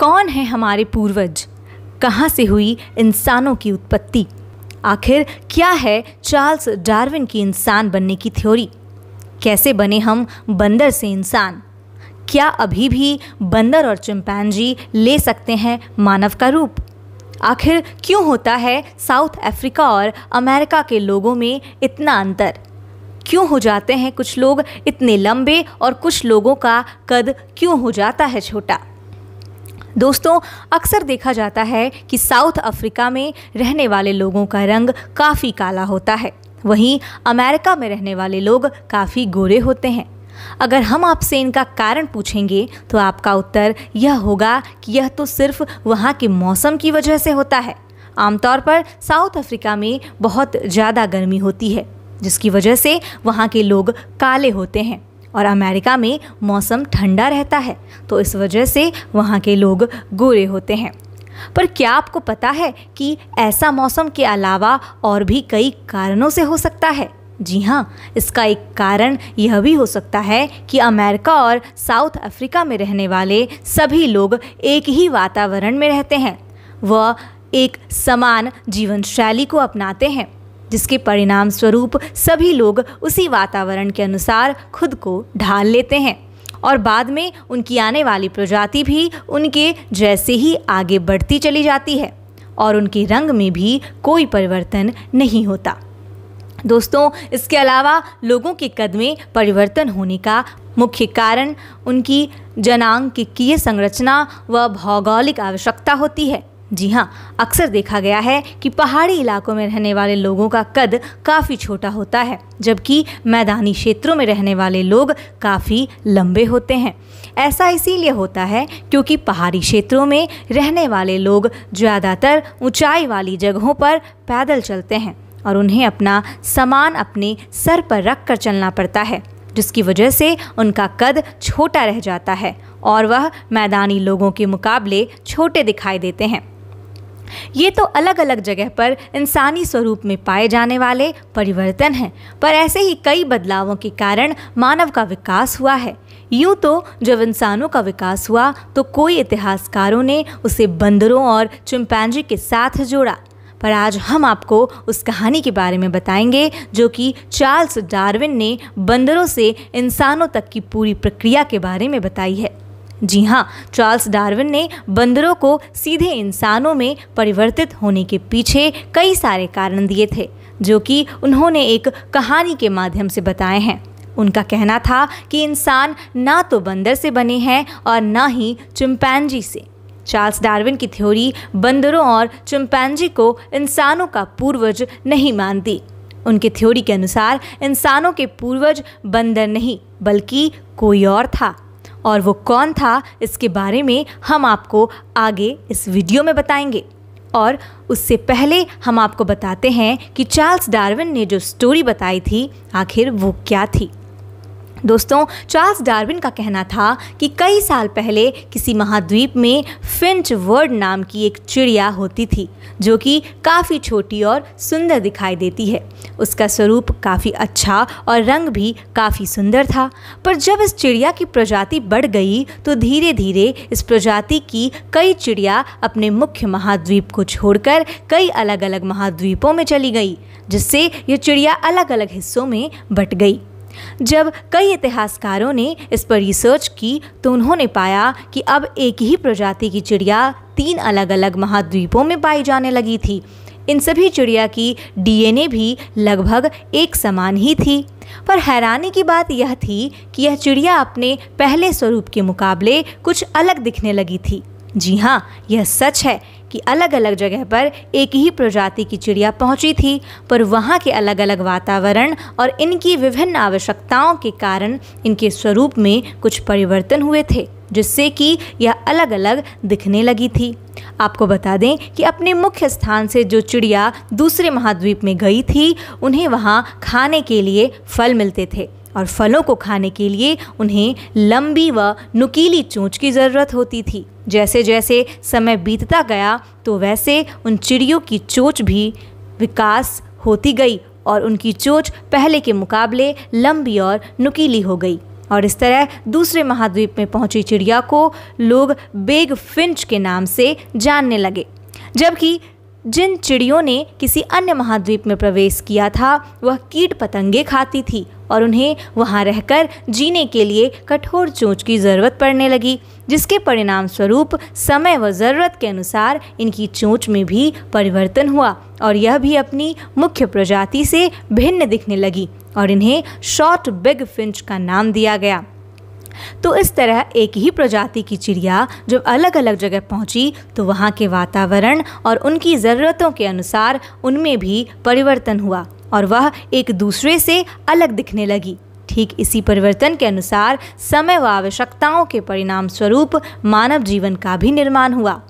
कौन है हमारे पूर्वज कहाँ से हुई इंसानों की उत्पत्ति आखिर क्या है चार्ल्स डार्विन की इंसान बनने की थ्योरी कैसे बने हम बंदर से इंसान क्या अभी भी बंदर और चिंपैनजी ले सकते हैं मानव का रूप आखिर क्यों होता है साउथ अफ्रीका और अमेरिका के लोगों में इतना अंतर क्यों हो जाते हैं कुछ लोग इतने लंबे और कुछ लोगों का कद क्यों हो जाता है छोटा दोस्तों अक्सर देखा जाता है कि साउथ अफ्रीका में रहने वाले लोगों का रंग काफ़ी काला होता है वहीं अमेरिका में रहने वाले लोग काफ़ी गोरे होते हैं अगर हम आपसे इनका कारण पूछेंगे तो आपका उत्तर यह होगा कि यह तो सिर्फ वहाँ के मौसम की वजह से होता है आमतौर पर साउथ अफ्रीका में बहुत ज़्यादा गर्मी होती है जिसकी वजह से वहाँ के लोग काले होते हैं और अमेरिका में मौसम ठंडा रहता है तो इस वजह से वहाँ के लोग गोरे होते हैं पर क्या आपको पता है कि ऐसा मौसम के अलावा और भी कई कारणों से हो सकता है जी हाँ इसका एक कारण यह भी हो सकता है कि अमेरिका और साउथ अफ्रीका में रहने वाले सभी लोग एक ही वातावरण में रहते हैं वह एक समान जीवन शैली को अपनाते हैं जिसके परिणाम स्वरूप सभी लोग उसी वातावरण के अनुसार खुद को ढाल लेते हैं और बाद में उनकी आने वाली प्रजाति भी उनके जैसे ही आगे बढ़ती चली जाती है और उनके रंग में भी कोई परिवर्तन नहीं होता दोस्तों इसके अलावा लोगों के कद में परिवर्तन होने का मुख्य कारण उनकी जनांग की संरचना व भौगोलिक आवश्यकता होती है जी हाँ अक्सर देखा गया है कि पहाड़ी इलाकों में रहने वाले लोगों का कद काफ़ी छोटा होता है जबकि मैदानी क्षेत्रों में रहने वाले लोग काफ़ी लंबे होते हैं ऐसा इसीलिए होता है क्योंकि पहाड़ी क्षेत्रों में रहने वाले लोग ज़्यादातर ऊंचाई वाली जगहों पर पैदल चलते हैं और उन्हें अपना सामान अपने सर पर रख कर चलना पड़ता है जिसकी वजह से उनका कद छोटा रह जाता है और वह मैदानी लोगों के मुकाबले छोटे दिखाई देते हैं ये तो अलग अलग जगह पर इंसानी स्वरूप में पाए जाने वाले परिवर्तन हैं पर ऐसे ही कई बदलावों के कारण मानव का विकास हुआ है यूँ तो जब इंसानों का विकास हुआ तो कोई इतिहासकारों ने उसे बंदरों और चिंपैंजी के साथ जोड़ा पर आज हम आपको उस कहानी के बारे में बताएंगे जो कि चार्ल्स डार्विन ने बंदरों से इंसानों तक की पूरी प्रक्रिया के बारे में बताई है जी हाँ चार्ल्स डार्विन ने बंदरों को सीधे इंसानों में परिवर्तित होने के पीछे कई सारे कारण दिए थे जो कि उन्होंने एक कहानी के माध्यम से बताए हैं उनका कहना था कि इंसान ना तो बंदर से बने हैं और ना ही चिंपैनजी से चार्ल्स डार्विन की थ्योरी बंदरों और चिंपैनजी को इंसानों का पूर्वज नहीं मानती उनके थ्योरी के अनुसार इंसानों के पूर्वज बंदर नहीं बल्कि कोई और था और वो कौन था इसके बारे में हम आपको आगे इस वीडियो में बताएंगे और उससे पहले हम आपको बताते हैं कि चार्ल्स डार्विन ने जो स्टोरी बताई थी आखिर वो क्या थी दोस्तों चार्ल्स डार्विन का कहना था कि कई साल पहले किसी महाद्वीप में फिंच वर्ड नाम की एक चिड़िया होती थी जो कि काफ़ी छोटी और सुंदर दिखाई देती है उसका स्वरूप काफ़ी अच्छा और रंग भी काफ़ी सुंदर था पर जब इस चिड़िया की प्रजाति बढ़ गई तो धीरे धीरे इस प्रजाति की कई चिड़िया अपने मुख्य महाद्वीप को छोड़कर कई अलग अलग महाद्वीपों में चली गई जिससे यह चिड़िया अलग अलग हिस्सों में बट गई जब कई इतिहासकारों ने इस पर रिसर्च की तो उन्होंने पाया कि अब एक ही प्रजाति की चिड़िया तीन अलग अलग महाद्वीपों में पाई जाने लगी थी इन सभी चिड़िया की डीएनए भी लगभग एक समान ही थी पर हैरानी की बात यह थी कि यह चिड़िया अपने पहले स्वरूप के मुकाबले कुछ अलग दिखने लगी थी जी हाँ यह सच है कि अलग अलग जगह पर एक ही प्रजाति की चिड़िया पहुंची थी पर वहाँ के अलग अलग वातावरण और इनकी विभिन्न आवश्यकताओं के कारण इनके स्वरूप में कुछ परिवर्तन हुए थे जिससे कि यह अलग अलग दिखने लगी थी आपको बता दें कि अपने मुख्य स्थान से जो चिड़िया दूसरे महाद्वीप में गई थी उन्हें वहाँ खाने के लिए फल मिलते थे और फलों को खाने के लिए उन्हें लंबी व नुकीली चोंच की ज़रूरत होती थी जैसे जैसे समय बीतता गया तो वैसे उन चिड़ियों की चोच भी विकास होती गई और उनकी चोच पहले के मुकाबले लंबी और नुकीली हो गई और इस तरह दूसरे महाद्वीप में पहुंची चिड़िया को लोग बेग फिंच के नाम से जानने लगे जबकि जिन चिड़ियों ने किसी अन्य महाद्वीप में प्रवेश किया था वह कीट पतंगे खाती थी और उन्हें वहाँ रहकर जीने के लिए कठोर चोंच की ज़रूरत पड़ने लगी जिसके परिणाम स्वरूप समय व ज़रूरत के अनुसार इनकी चोंच में भी परिवर्तन हुआ और यह भी अपनी मुख्य प्रजाति से भिन्न दिखने लगी और इन्हें शॉर्ट बिग फिंच का नाम दिया गया तो इस तरह एक ही प्रजाति की चिड़िया जब अलग अलग जगह पहुंची तो वहाँ के वातावरण और उनकी ज़रूरतों के अनुसार उनमें भी परिवर्तन हुआ और वह एक दूसरे से अलग दिखने लगी ठीक इसी परिवर्तन के अनुसार समय व आवश्यकताओं के परिणाम स्वरूप मानव जीवन का भी निर्माण हुआ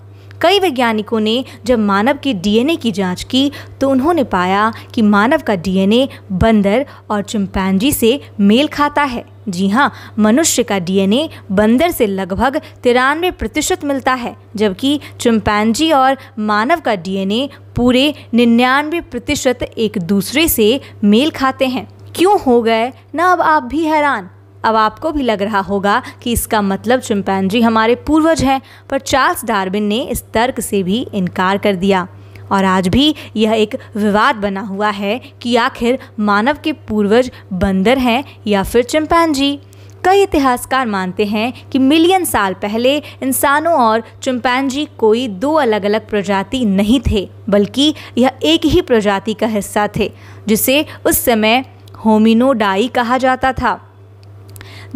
कई वैज्ञानिकों ने जब मानव के डीएनए की जांच की तो उन्होंने पाया कि मानव का डीएनए बंदर और चिंपैनजी से मेल खाता है जी हाँ मनुष्य का डीएनए बंदर से लगभग तिरानवे प्रतिशत मिलता है जबकि चिंपैनजी और मानव का डीएनए पूरे निन्यानवे प्रतिशत एक दूसरे से मेल खाते हैं क्यों हो गए ना अब आप भी हैरान अब आपको भी लग रहा होगा कि इसका मतलब चिंपैनजी हमारे पूर्वज हैं पर चार्ल्स डार्विन ने इस तर्क से भी इनकार कर दिया और आज भी यह एक विवाद बना हुआ है कि आखिर मानव के पूर्वज बंदर हैं या फिर चिंपैनजी कई इतिहासकार मानते हैं कि मिलियन साल पहले इंसानों और चिंपैनजी कोई दो अलग अलग प्रजाति नहीं थे बल्कि यह एक ही प्रजाति का हिस्सा थे जिसे उस समय होमिनोडाई कहा जाता था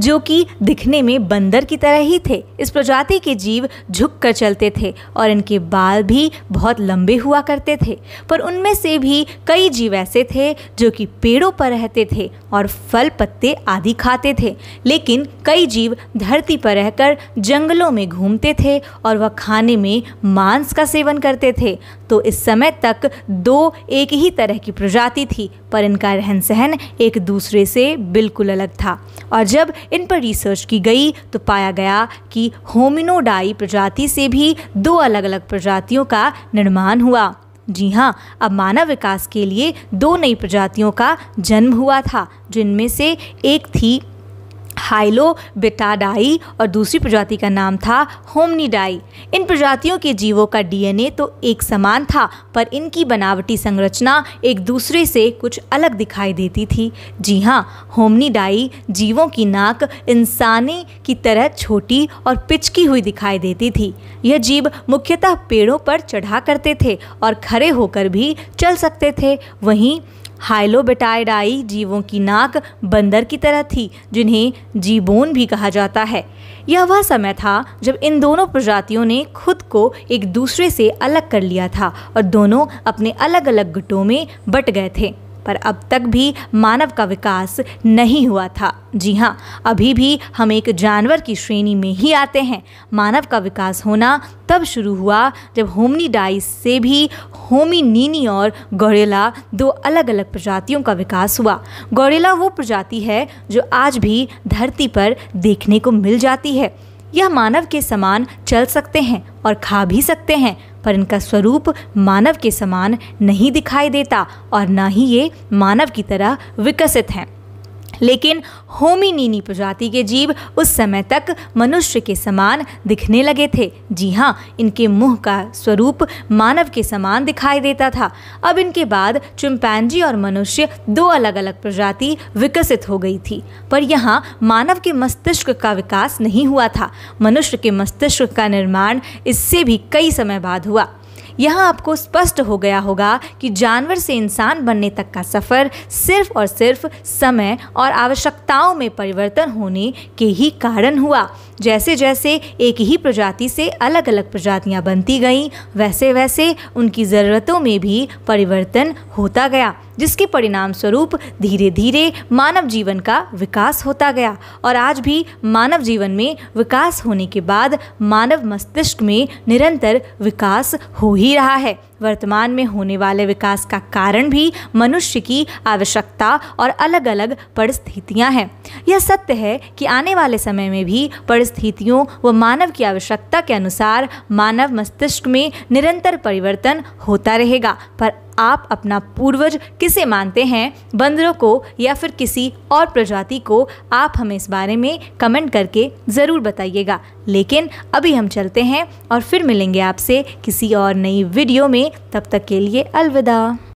जो कि दिखने में बंदर की तरह ही थे इस प्रजाति के जीव झुक कर चलते थे और इनके बाल भी बहुत लंबे हुआ करते थे पर उनमें से भी कई जीव ऐसे थे जो कि पेड़ों पर रहते थे और फल पत्ते आदि खाते थे लेकिन कई जीव धरती पर रहकर जंगलों में घूमते थे और वह खाने में मांस का सेवन करते थे तो इस समय तक दो एक ही तरह की प्रजाति थी पर इनका रहन सहन एक दूसरे से बिल्कुल अलग था और जब इन पर रिसर्च की गई तो पाया गया कि होमिनोडाई प्रजाति से भी दो अलग अलग प्रजातियों का निर्माण हुआ जी हाँ अब मानव विकास के लिए दो नई प्रजातियों का जन्म हुआ था जिनमें से एक थी हाइलो बेटाडाई और दूसरी प्रजाति का नाम था होमनीडाई इन प्रजातियों के जीवों का डीएनए तो एक समान था पर इनकी बनावटी संरचना एक दूसरे से कुछ अलग दिखाई देती थी जी हाँ होमनीडाई जीवों की नाक इंसानी की तरह छोटी और पिचकी हुई दिखाई देती थी यह जीव मुख्यतः पेड़ों पर चढ़ा करते थे और खड़े होकर भी चल सकते थे वहीं हाइलोबेटाइडाई जीवों की नाक बंदर की तरह थी जिन्हें जीबोन भी कहा जाता है यह वह समय था जब इन दोनों प्रजातियों ने खुद को एक दूसरे से अलग कर लिया था और दोनों अपने अलग अलग गुटों में बट गए थे पर अब तक भी मानव का विकास नहीं हुआ था जी हाँ अभी भी हम एक जानवर की श्रेणी में ही आते हैं मानव का विकास होना तब शुरू हुआ जब होमनी डाइस से भी होमिनीनी और गोरेला दो अलग अलग प्रजातियों का विकास हुआ गोरेला वो प्रजाति है जो आज भी धरती पर देखने को मिल जाती है यह मानव के समान चल सकते हैं और खा भी सकते हैं पर इनका स्वरूप मानव के समान नहीं दिखाई देता और न ही ये मानव की तरह विकसित हैं लेकिन होमिनिनी प्रजाति के जीव उस समय तक मनुष्य के समान दिखने लगे थे जी हाँ इनके मुंह का स्वरूप मानव के समान दिखाई देता था अब इनके बाद चिंपैनजी और मनुष्य दो अलग अलग प्रजाति विकसित हो गई थी पर यहाँ मानव के मस्तिष्क का विकास नहीं हुआ था मनुष्य के मस्तिष्क का निर्माण इससे भी कई समय बाद हुआ यहाँ आपको स्पष्ट हो गया होगा कि जानवर से इंसान बनने तक का सफ़र सिर्फ और सिर्फ समय और आवश्यकताओं में परिवर्तन होने के ही कारण हुआ जैसे जैसे एक ही प्रजाति से अलग अलग प्रजातियाँ बनती गईं वैसे वैसे उनकी ज़रूरतों में भी परिवर्तन होता गया जिसके परिणाम स्वरूप धीरे धीरे मानव जीवन का विकास होता गया और आज भी मानव जीवन में विकास होने के बाद मानव मस्तिष्क में निरंतर विकास हो ही रहा है वर्तमान में होने वाले विकास का कारण भी मनुष्य की आवश्यकता और अलग अलग परिस्थितियां हैं यह सत्य है कि आने वाले समय में भी परिस्थितियों व मानव की आवश्यकता के अनुसार मानव मस्तिष्क में निरंतर परिवर्तन होता रहेगा पर आप अपना पूर्वज किसे मानते हैं बंदरों को या फिर किसी और प्रजाति को आप हमें इस बारे में कमेंट करके ज़रूर बताइएगा लेकिन अभी हम चलते हैं और फिर मिलेंगे आपसे किसी और नई वीडियो में तब तक के लिए अलविदा